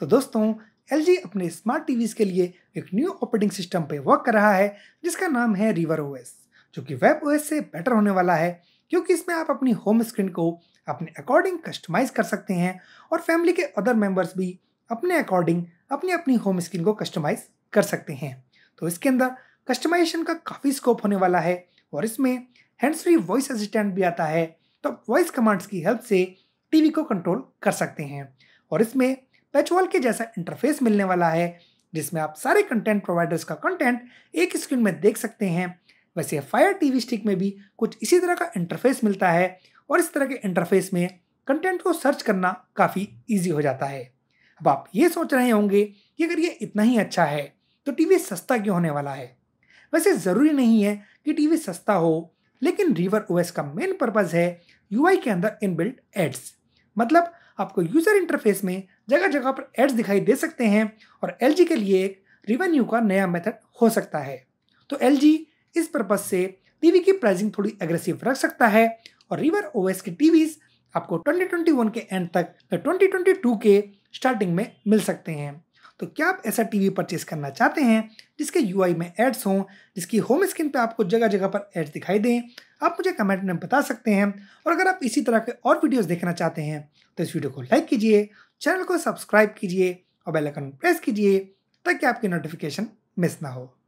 तो दोस्तों एल अपने स्मार्ट टीवीज़ के लिए एक न्यू ऑपरेटिंग सिस्टम पर वर्क कर रहा है जिसका नाम है रिवर ओएस जो कि वेब ओएस से बेटर होने वाला है क्योंकि इसमें आप अपनी होम स्क्रीन को अपने अकॉर्डिंग कस्टमाइज कर सकते हैं और फैमिली के अदर मेंबर्स भी अपने अकॉर्डिंग अपनी अपनी होम स्क्रीन को कस्टमाइज कर सकते हैं तो इसके अंदर कस्टमाइजेशन का काफ़ी स्कोप होने वाला है और इसमें हैंड्स फ्री वॉइस असिस्टेंट भी आता है तो आप वॉइस कमांड्स की हेल्प से टीवी को कंट्रोल कर सकते हैं और इसमें पैचवॉल के जैसा इंटरफेस मिलने वाला है जिसमें आप सारे कंटेंट प्रोवाइडर्स का कंटेंट एक स्क्रीन में देख सकते हैं वैसे फायर वी स्टिक में भी कुछ इसी तरह का इंटरफेस मिलता है और इस तरह के इंटरफेस में कंटेंट को सर्च करना काफ़ी ईजी हो जाता है अब आप ये सोच रहे होंगे कि अगर ये इतना ही अच्छा है तो वी सस्ता क्यों होने वाला है वैसे ज़रूरी नहीं है कि वी सस्ता हो लेकिन रिवर ओएस का मेन पर्पज़ है यूआई के अंदर इनबिल्ट एड्स मतलब आपको यूज़र इंटरफेस में जगह जगह पर एड्स दिखाई दे सकते हैं और एल के लिए एक रिवेन्यू का नया मेथड हो सकता है तो एल इस पर्पज़ से टीवी की प्राइसिंग थोड़ी एग्रेसिव रख सकता है और रिवर एस की टीवीज आपको 2021 के एंड तक या 2022 के स्टार्टिंग में मिल सकते हैं तो क्या आप ऐसा टीवी परचेज करना चाहते हैं जिसके यूआई में एड्स हों जिसकी होम स्क्रीन पे आपको जगह जगह पर एड्स दिखाई दें आप मुझे कमेंट में बता सकते हैं और अगर आप इसी तरह के और वीडियोस देखना चाहते हैं तो इस वीडियो को लाइक कीजिए चैनल को सब्सक्राइब कीजिए और बेलाइकन प्रेस कीजिए ताकि आपकी नोटिफिकेशन मिस ना हो